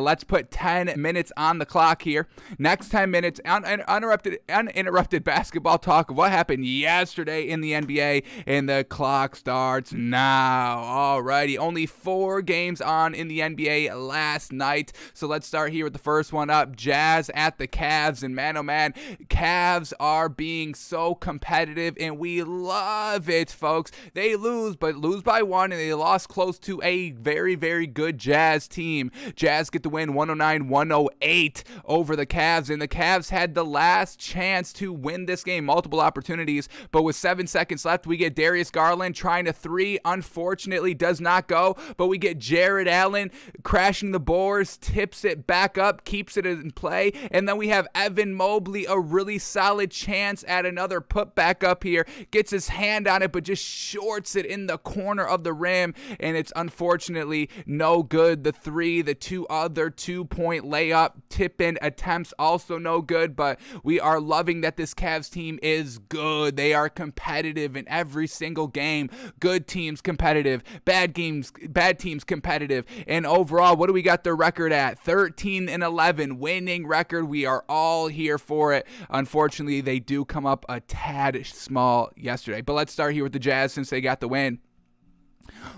Let's put 10 minutes on the clock here. Next 10 minutes, un uninterrupted, uninterrupted basketball talk of what happened yesterday in the NBA, and the clock starts now. Alrighty, only four games on in the NBA last night. So let's start here with the first one up Jazz at the Cavs. And man, oh man, Cavs are being so competitive, and we love it, folks. They lose, but lose by one, and they lost close to a very, very good Jazz team. Jazz get the to win 109 108 over the Cavs. And the Cavs had the last chance to win this game, multiple opportunities. But with seven seconds left, we get Darius Garland trying a three. Unfortunately, does not go. But we get Jared Allen crashing the boards, tips it back up, keeps it in play. And then we have Evan Mobley, a really solid chance at another putback up here. Gets his hand on it, but just shorts it in the corner of the rim. And it's unfortunately no good. The three, the two other their two point layup. Tip in attempts also no good, but we are loving that this Cavs team is good. They are competitive in every single game. Good teams competitive, bad games, bad teams competitive. And overall, what do we got the record at? 13 and 11, winning record. We are all here for it. Unfortunately, they do come up a tad small yesterday. But let's start here with the Jazz since they got the win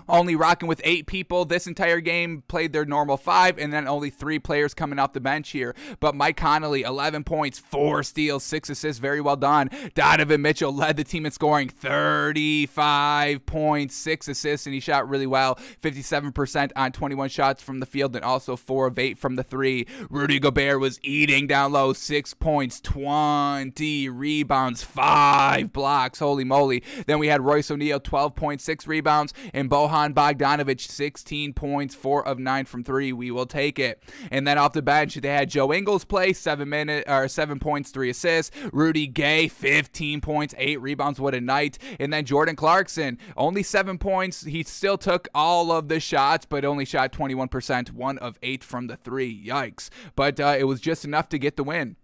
only rocking with eight people this entire game, played their normal five, and then only three players coming off the bench here. But Mike Connolly, 11 points, four steals, six assists, very well done. Donovan Mitchell led the team in scoring 35 points, six assists, and he shot really well 57% on 21 shots from the field and also four of eight from the three. Rudy Gobert was eating down low, six points, 20 rebounds, five blocks. Holy moly. Then we had Royce O'Neal, 12.6 rebounds, and Bohan Bogdanovich, 16 points, 4 of 9 from 3. We will take it. And then off the bench, they had Joe Ingles play, 7 minutes or 7 points, 3 assists. Rudy Gay, 15 points, 8 rebounds. What a night. And then Jordan Clarkson, only 7 points. He still took all of the shots, but only shot 21%, 1 of 8 from the 3. Yikes. But uh, it was just enough to get the win.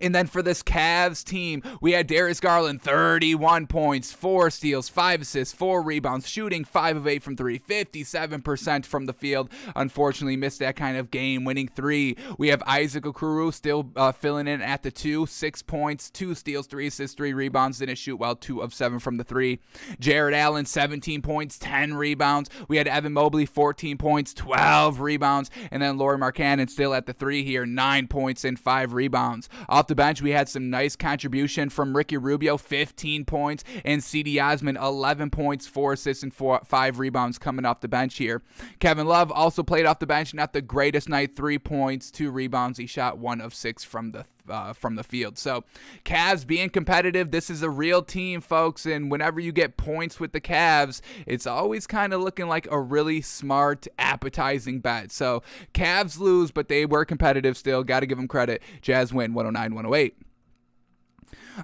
And then for this Cavs team, we had Darius Garland, 31 points, 4 steals, 5 assists, 4 rebounds, shooting 5 of 8 from 3, 57% from the field. Unfortunately, missed that kind of game winning 3. We have Isaac Okuru still uh, filling in at the 2, 6 points, 2 steals, 3 assists, 3 rebounds, didn't shoot well, 2 of 7 from the 3. Jared Allen, 17 points, 10 rebounds. We had Evan Mobley, 14 points, 12 rebounds. And then Laurie Marcannon still at the 3 here, 9 points and 5 rebounds. i off the bench, we had some nice contribution from Ricky Rubio, 15 points, and C.D. Osmond, 11 points, 4 assists, and four, 5 rebounds coming off the bench here. Kevin Love also played off the bench, not the greatest night, 3 points, 2 rebounds. He shot 1 of 6 from the uh, from the field. So, Cavs being competitive, this is a real team, folks. And whenever you get points with the Cavs, it's always kind of looking like a really smart, appetizing bet. So, Cavs lose, but they were competitive still. Got to give them credit. Jazz win 109 108.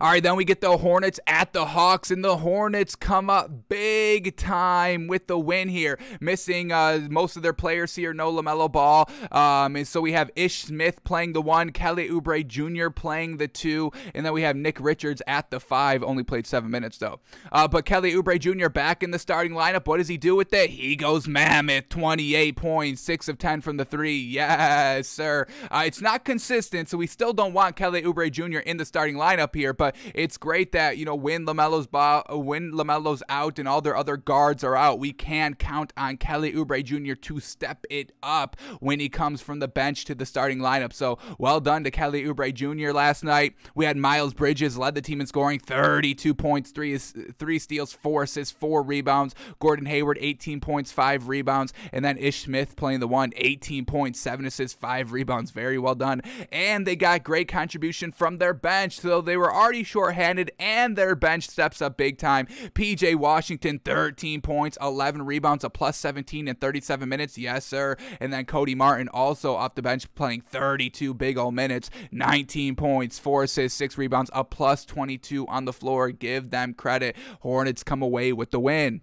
All right, then we get the Hornets at the Hawks, and the Hornets come up big time with the win here. Missing uh, most of their players here, no LaMelo Ball. Um, and so we have Ish Smith playing the one, Kelly Oubre Jr. playing the two, and then we have Nick Richards at the five. Only played seven minutes, though. Uh, but Kelly Oubre Jr. back in the starting lineup. What does he do with it? He goes mammoth, 28 points, 6 of 10 from the three. Yes, sir. Uh, it's not consistent, so we still don't want Kelly Oubre Jr. in the starting lineup here, but it's great that you know when Lamelo's when Lamelo's out and all their other guards are out, we can count on Kelly Oubre Jr. to step it up when he comes from the bench to the starting lineup. So well done to Kelly Oubre Jr. last night. We had Miles Bridges led the team in scoring, 32 points, three three steals, four assists, four rebounds. Gordon Hayward 18 points, five rebounds, and then Ish Smith playing the one, 18 points, seven assists, five rebounds. Very well done. And they got great contribution from their bench, so they were were already shorthanded, and their bench steps up big time. PJ Washington, 13 points, 11 rebounds, a plus 17 in 37 minutes. Yes, sir. And then Cody Martin also off the bench playing 32 big old minutes, 19 points, four assists, six rebounds, a plus 22 on the floor. Give them credit. Hornets come away with the win.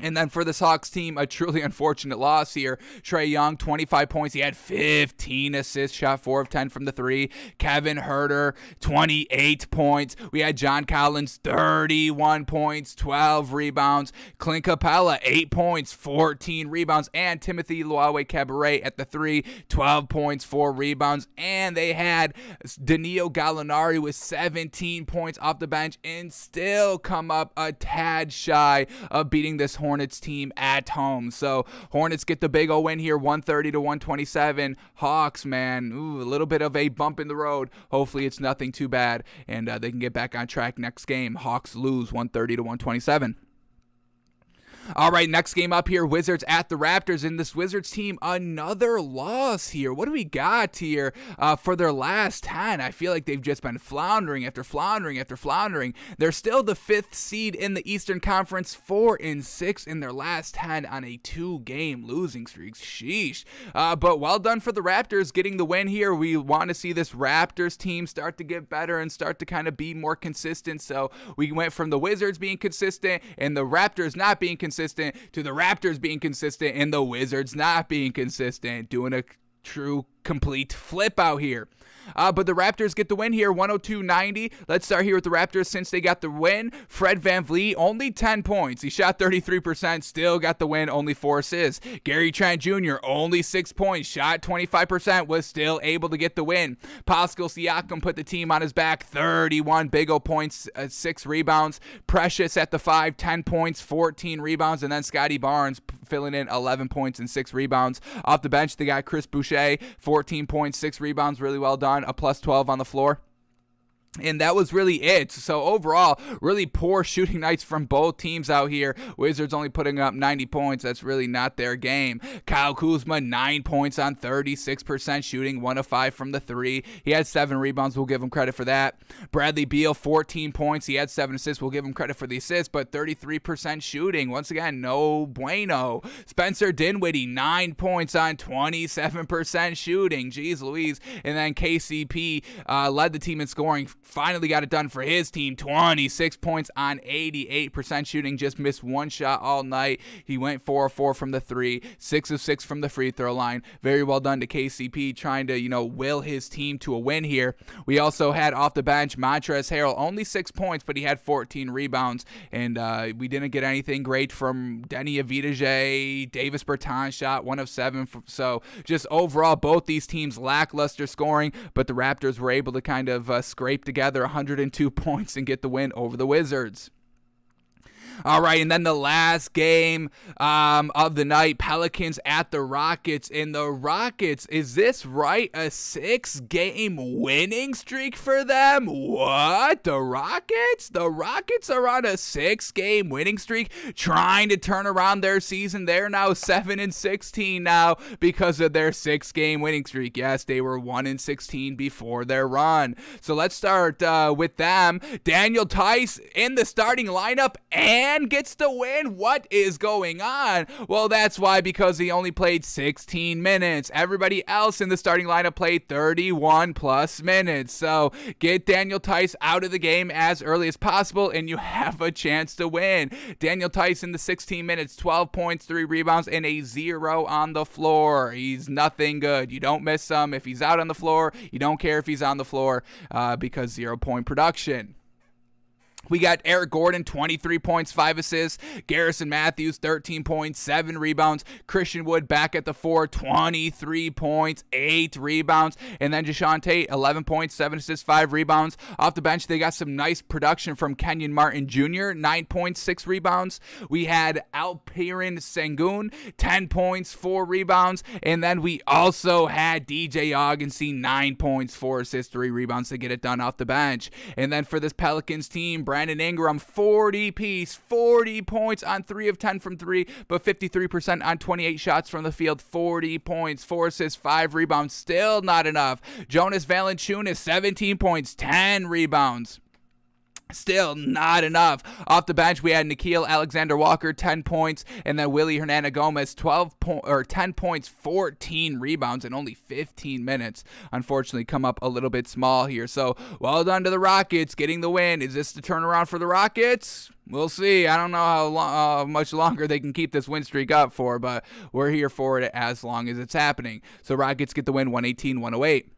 And then for the Sox team, a truly unfortunate loss here. Trey Young, 25 points. He had 15 assists, shot 4 of 10 from the 3. Kevin Herter, 28 points. We had John Collins, 31 points, 12 rebounds. Clint Capella, 8 points, 14 rebounds. And Timothy Luawe Cabaret at the 3, 12 points, 4 rebounds. And they had Danilo Gallinari with 17 points off the bench and still come up a tad shy of beating this Hornets team at home. So Hornets get the big O win here, 130 to 127. Hawks, man, ooh, a little bit of a bump in the road. Hopefully it's nothing too bad, and uh, they can get back on track next game. Hawks lose 130 to 127. All right, next game up here Wizards at the Raptors. And this Wizards team, another loss here. What do we got here uh, for their last 10? I feel like they've just been floundering after floundering after floundering. They're still the fifth seed in the Eastern Conference, four and six in their last 10 on a two game losing streak. Sheesh. Uh, but well done for the Raptors getting the win here. We want to see this Raptors team start to get better and start to kind of be more consistent. So we went from the Wizards being consistent and the Raptors not being consistent consistent to the Raptors being consistent and the Wizards not being consistent, doing a true complete flip out here. Uh, but the Raptors get the win here, 102-90. Let's start here with the Raptors since they got the win. Fred Van Vliet, only 10 points. He shot 33%, still got the win, only 4 assists. Gary Trent Jr., only 6 points, shot 25%, was still able to get the win. Pascal Siakam put the team on his back, 31 big O points, uh, 6 rebounds. Precious at the 5, 10 points, 14 rebounds. And then Scotty Barnes filling in 11 points and 6 rebounds. Off the bench, they got Chris Boucher, 4 14 points, six rebounds, really well done, a plus 12 on the floor. And that was really it. So overall, really poor shooting nights from both teams out here. Wizards only putting up 90 points. That's really not their game. Kyle Kuzma, 9 points on 36% shooting, 1 of 5 from the 3. He had 7 rebounds. We'll give him credit for that. Bradley Beal, 14 points. He had 7 assists. We'll give him credit for the assists, but 33% shooting. Once again, no bueno. Spencer Dinwiddie, 9 points on 27% shooting. Jeez Louise. And then KCP uh, led the team in scoring finally got it done for his team. 26 points on 88% shooting, just missed one shot all night. He went 4 of 4 from the three, 6 of 6 from the free throw line. Very well done to KCP trying to, you know, will his team to a win here. We also had off the bench Montrez Harrell, only 6 points, but he had 14 rebounds. And uh, we didn't get anything great from Denny Avitaje, Davis Bertan shot 1 of 7. So just overall, both these teams lackluster scoring, but the Raptors were able to kind of uh, scrape to gather 102 points and get the win over the Wizards. All right, and then the last game um, of the night Pelicans at the Rockets. And the Rockets, is this right? A six game winning streak for them? What? The Rockets? The Rockets are on a six game winning streak, trying to turn around their season. They're now 7 and 16 now because of their six game winning streak. Yes, they were 1 and 16 before their run. So let's start uh, with them. Daniel Tice in the starting lineup and and gets the win. What is going on? Well, that's why because he only played 16 minutes. Everybody else in the starting lineup played 31 plus minutes. So get Daniel Tice out of the game as early as possible, and you have a chance to win. Daniel Tice in the 16 minutes, 12 points, three rebounds, and a zero on the floor. He's nothing good. You don't miss him if he's out on the floor. You don't care if he's on the floor uh, because zero point production. We got Eric Gordon, 23 points, 5 assists. Garrison Matthews, 13 points, 7 rebounds. Christian Wood back at the 4, 23 points, 8 rebounds. And then Deshaun Tate, 11 points, 7 assists, 5 rebounds. Off the bench, they got some nice production from Kenyon Martin Jr., 9 points, 6 rebounds. We had Alperin Sengun, 10 points, 4 rebounds. And then we also had DJ Augensee, 9 points, 4 assists, 3 rebounds to get it done off the bench. And then for this Pelicans team, Brandon Brandon Ingram, 40 piece, 40 points on 3 of 10 from 3, but 53% on 28 shots from the field, 40 points, 4 assists, 5 rebounds, still not enough. Jonas Valanciunas, 17 points, 10 rebounds. Still not enough. Off the bench, we had Nikhil Alexander Walker, 10 points, and then Willie Hernandez Gomez, 12 po- or 10 points, 14 rebounds in only 15 minutes. Unfortunately, come up a little bit small here. So, well done to the Rockets getting the win. Is this the turnaround for the Rockets? We'll see. I don't know how uh, much longer they can keep this win streak up for, but we're here for it as long as it's happening. So, Rockets get the win 118 108.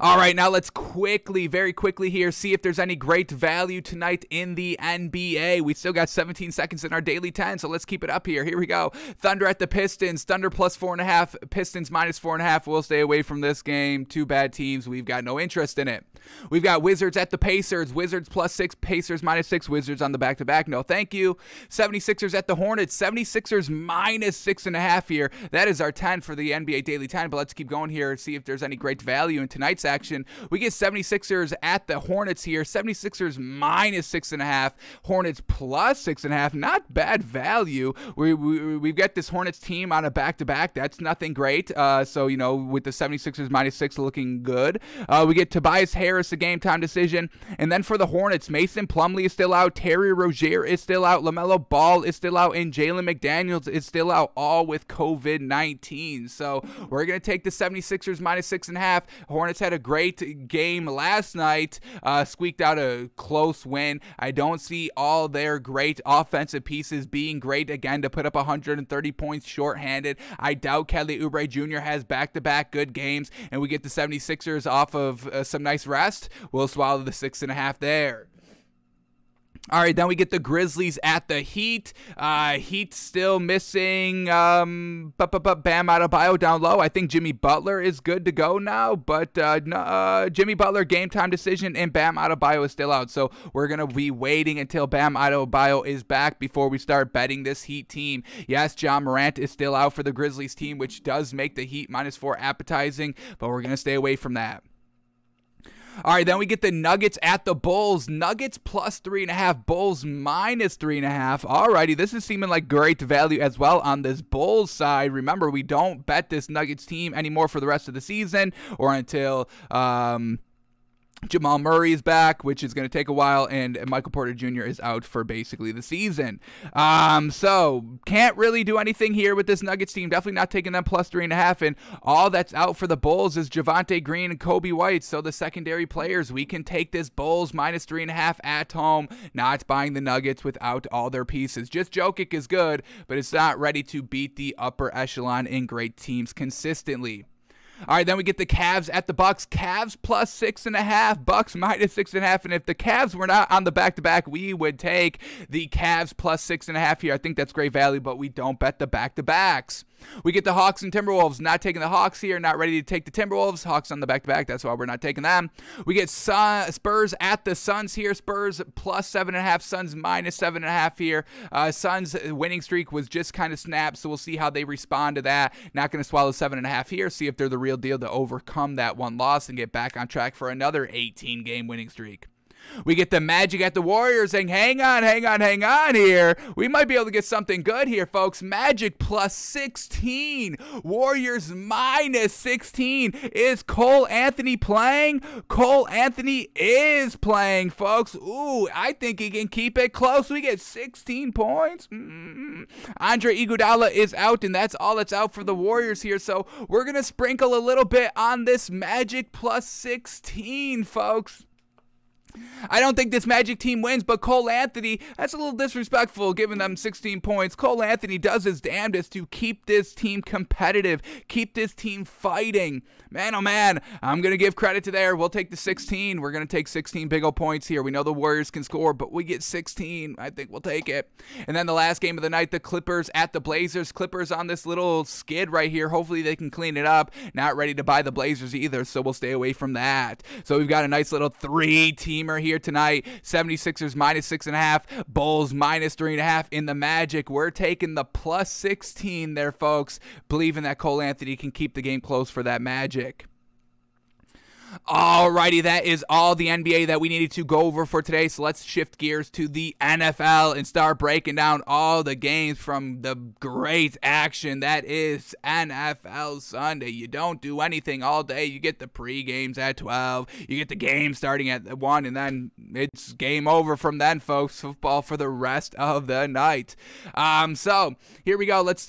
All right, now let's quickly, very quickly here, see if there's any great value tonight in the NBA. We still got 17 seconds in our daily 10, so let's keep it up here. Here we go. Thunder at the Pistons. Thunder plus four and a half. Pistons minus four and a half. We'll stay away from this game. Two bad teams. We've got no interest in it. We've got Wizards at the Pacers. Wizards plus six. Pacers minus six. Wizards on the back to back. No, thank you. 76ers at the Hornets. 76ers minus six and a half here. That is our 10 for the NBA Daily 10, but let's keep going here and see if there's any great value in tonight's Hornets action. We get 76ers at the Hornets here. 76ers minus six and a half. Hornets plus six and a half. Not bad value. We, we, we've got this Hornets team on a back to back. That's nothing great. Uh, so, you know, with the 76ers minus six looking good. Uh, we get Tobias Harris, a game time decision. And then for the Hornets, Mason Plumley is still out. Terry Rozier is still out. LaMelo Ball is still out. And Jalen McDaniels is still out, all with COVID 19. So we're going to take the 76ers minus six and a half. Hornets had a great game last night, uh, squeaked out a close win. I don't see all their great offensive pieces being great again to put up 130 points shorthanded. I doubt Kelly Oubre Jr. has back to back good games, and we get the 76ers off of uh, some nice rest. We'll swallow the six and a half there. All right, then we get the Grizzlies at the Heat. Uh, Heat still missing um, bu- Bam out of bio down low. I think Jimmy Butler is good to go now, but uh, uh, Jimmy Butler game time decision and Bam out of bio is still out. So we're going to be waiting until Bam out of bio is back before we start betting this Heat team. Yes, John Morant is still out for the Grizzlies team, which does make the Heat minus four appetizing, but we're going to stay away from that. All right, then we get the Nuggets at the Bulls. Nuggets plus three and a half, Bulls minus three and a half. All righty, this is seeming like great value as well on this Bulls side. Remember, we don't bet this Nuggets team anymore for the rest of the season or until. Um, Jamal Murray is back, which is going to take a while, and Michael Porter Jr. is out for basically the season. Um, so can't really do anything here with this Nuggets team. Definitely not taking them plus three and a half. And all that's out for the Bulls is Javante Green and Kobe White. So the secondary players, we can take this Bulls minus three and a half at home. Not buying the Nuggets without all their pieces. Just Jokic is good, but it's not ready to beat the upper echelon in great teams consistently. All right, then we get the Cavs at the Bucks. Cavs plus six and a half, Bucks minus six and a half. And if the Cavs were not on the back to back, we would take the Cavs plus six and a half here. I think that's great value, but we don't bet the back to backs. We get the Hawks and Timberwolves. Not taking the Hawks here. Not ready to take the Timberwolves. Hawks on the back to back. That's why we're not taking them. We get Sun, Spurs at the Suns here. Spurs plus seven and a half. Suns minus seven and a half here. Uh, Suns winning streak was just kind of snapped, so we'll see how they respond to that. Not going to swallow seven and a half here. See if they're the real deal to overcome that one loss and get back on track for another 18 game winning streak. We get the Magic at the Warriors saying, hang on, hang on, hang on here. We might be able to get something good here, folks. Magic plus 16. Warriors minus 16. Is Cole Anthony playing? Cole Anthony is playing, folks. Ooh, I think he can keep it close. We get 16 points. Mm-hmm. Andre Iguodala is out, and that's all that's out for the Warriors here. So we're going to sprinkle a little bit on this Magic plus 16, folks. I don't think this Magic team wins, but Cole Anthony, that's a little disrespectful giving them 16 points. Cole Anthony does his damnedest to keep this team competitive, keep this team fighting. Man, oh man, I'm going to give credit to there. We'll take the 16. We're going to take 16 big old points here. We know the Warriors can score, but we get 16. I think we'll take it. And then the last game of the night, the Clippers at the Blazers. Clippers on this little skid right here. Hopefully they can clean it up. Not ready to buy the Blazers either, so we'll stay away from that. So we've got a nice little three team here tonight. 76ers minus six and a half, Bulls minus three and a half in the Magic. We're taking the plus 16 there, folks, believing that Cole Anthony can keep the game close for that Magic. Alrighty, that is all the NBA that we needed to go over for today. So let's shift gears to the NFL and start breaking down all the games from the great action that is NFL Sunday. You don't do anything all day. You get the pre games at 12, you get the game starting at 1, and then it's game over from then, folks. Football for the rest of the night. Um, so here we go. Let's